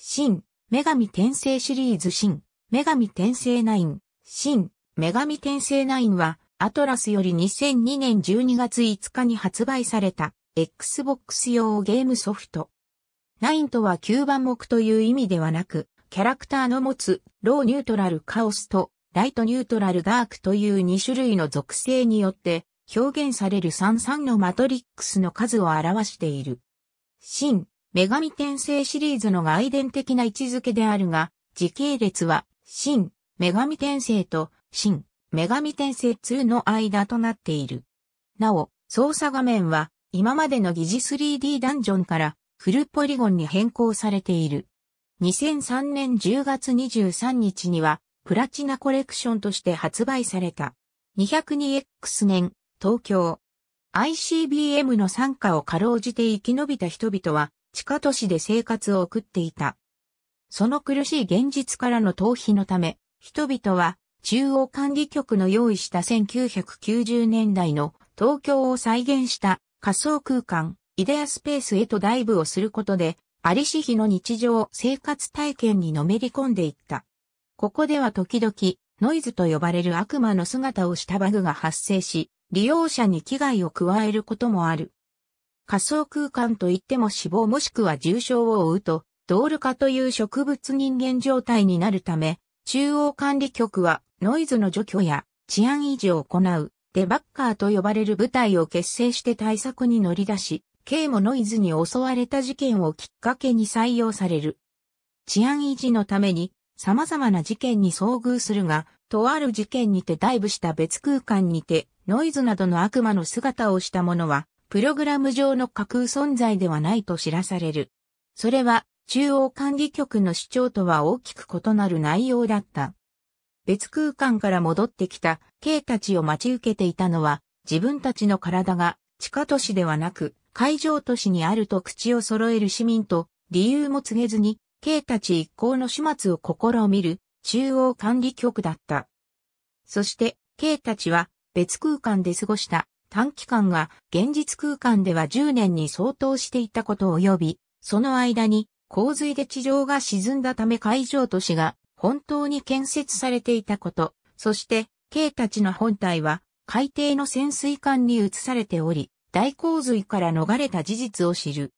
新、女神転生シリーズ新、女神転生9、新、女神転生9は、アトラスより2002年12月5日に発売された、Xbox 用ゲームソフト。9とは9番目という意味ではなく、キャラクターの持つ、ローニュートラルカオスと、ライトニュートラルダークという2種類の属性によって、表現される33のマトリックスの数を表している。新、女神転生シリーズの外伝的な位置づけであるが、時系列は、新、女神転生と、新、女神転生2の間となっている。なお、操作画面は、今までの疑似 3D ダンジョンから、フルポリゴンに変更されている。2003年10月23日には、プラチナコレクションとして発売された。202X 年、東京。ICBM の参加をかろうじて生き延びた人々は、地下都市で生活を送っていた。その苦しい現実からの逃避のため、人々は中央管理局の用意した1990年代の東京を再現した仮想空間、イデアスペースへとダイブをすることで、ありし日の日常生活体験にのめり込んでいった。ここでは時々、ノイズと呼ばれる悪魔の姿をしたバグが発生し、利用者に危害を加えることもある。仮想空間といっても死亡もしくは重症を負うと、ドール化という植物人間状態になるため、中央管理局はノイズの除去や治安維持を行うデバッカーと呼ばれる部隊を結成して対策に乗り出し、K もノイズに襲われた事件をきっかけに採用される。治安維持のために様々な事件に遭遇するが、とある事件にてダイブした別空間にて、ノイズなどの悪魔の姿をした者は、プログラム上の架空存在ではないと知らされる。それは、中央管理局の主張とは大きく異なる内容だった。別空間から戻ってきた K たちを待ち受けていたのは、自分たちの体が地下都市ではなく、海上都市にあると口を揃える市民と、理由も告げずに、K たち一行の始末を試みる中央管理局だった。そして、K たちは別空間で過ごした短期間が現実空間では10年に相当していたこと及び、その間に洪水で地上が沈んだため海上都市が本当に建設されていたこと、そして、K たちの本体は海底の潜水艦に移されており、大洪水から逃れた事実を知る。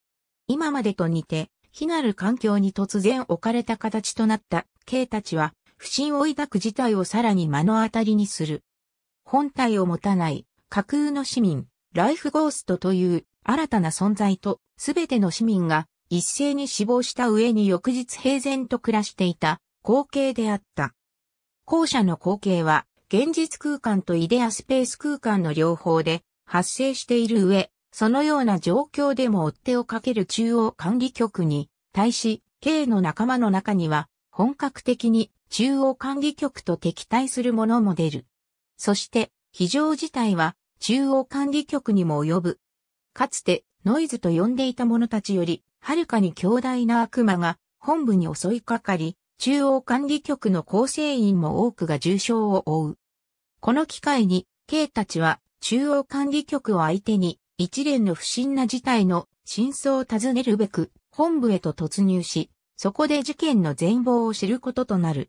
今までと似て、非なる環境に突然置かれた形となった K たちは、不信を抱く事態をさらに目の当たりにする。本体を持たない架空の市民、ライフゴーストという新たな存在と、すべての市民が一斉に死亡した上に翌日平然と暮らしていた光景であった。後者の光景は、現実空間とイデアスペース空間の両方で発生している上、そのような状況でも追っ手をかける中央管理局に対し、K の仲間の中には本格的に中央管理局と敵対する者も出る。そして、非常事態は中央管理局にも及ぶ。かつてノイズと呼んでいた者たちより、はるかに強大な悪魔が本部に襲いかかり、中央管理局の構成員も多くが重傷を負う。この機会に、K たちは中央管理局を相手に一連の不審な事態の真相を尋ねるべく本部へと突入し、そこで事件の全貌を知ることとなる。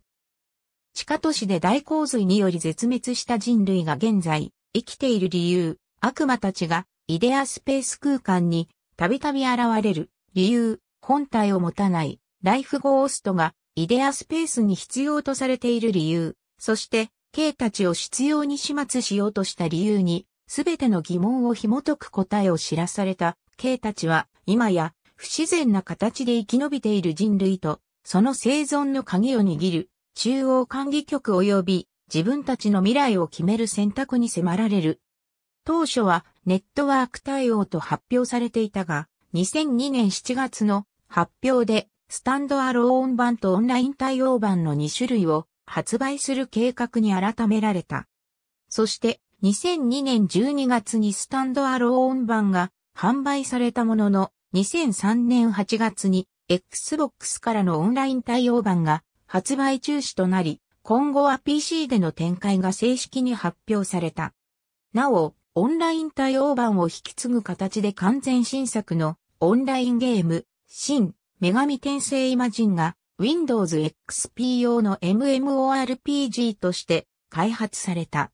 地下都市で大洪水により絶滅した人類が現在、生きている理由、悪魔たちがイデアスペース空間にたびたび現れる理由、本体を持たないライフゴーストがイデアスペースに必要とされている理由、そして K たちを必要に始末しようとした理由に、すべての疑問を紐解く答えを知らされた K たちは今や不自然な形で生き延びている人類と、その生存の鍵を握る中央管理局及び自分たちの未来を決める選択に迫られる。当初はネットワーク対応と発表されていたが、2002年7月の発表でスタンドアローン版とオンライン対応版の2種類を発売する計画に改められた。そして2002年12月にスタンドアローン版が販売されたものの2003年8月に Xbox からのオンライン対応版が発売中止となり今後は PC での展開が正式に発表された。なお、オンライン対応版を引き継ぐ形で完全新作のオンラインゲーム、新、女神転生イマジンが Windows XP 用の MMORPG として開発された。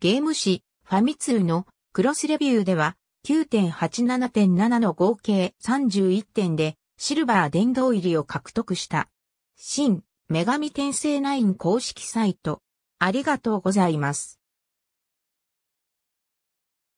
ゲーム誌ファミツーのクロスレビューでは9.87.7の合計31点でシルバー殿堂入りを獲得した。新女神転生9公式サイト。ありがとうございます。